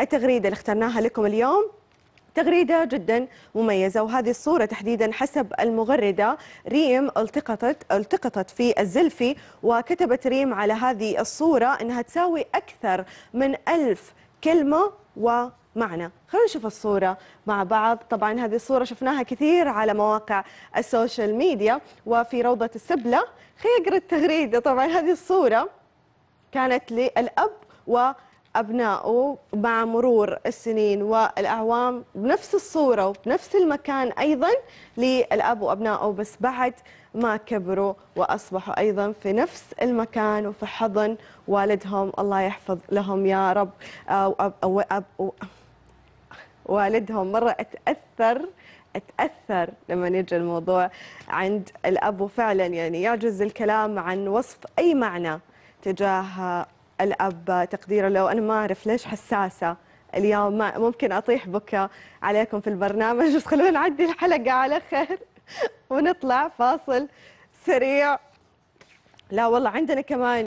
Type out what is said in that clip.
التغريدة اللي اخترناها لكم اليوم تغريدة جدا مميزة وهذه الصورة تحديدا حسب المغردة ريم التقطت التقطت في الزلفي وكتبت ريم على هذه الصورة أنها تساوي أكثر من ألف كلمة و معنا خلونا نشوف الصورة مع بعض طبعا هذه الصورة شفناها كثير على مواقع السوشيال ميديا وفي روضة السبلة خيقر التغريدة طبعا هذه الصورة كانت للأب و أبنائه مع مرور السنين والأعوام بنفس الصورة وبنفس المكان أيضا للأب وأبنائه بس بعد ما كبروا وأصبحوا أيضا في نفس المكان وفي حضن والدهم الله يحفظ لهم يا رب آه، أو أب أو أب أو والدهم مرة أتأثر اتاثر لما يجي الموضوع عند الاب وفعلا يعني يعجز الكلام عن وصف اي معنى تجاه الاب تقديره له انا ما اعرف ليش حساسه اليوم ممكن اطيح بكى عليكم في البرنامج بس خلونا نعدي الحلقه على خير ونطلع فاصل سريع لا والله عندنا كمان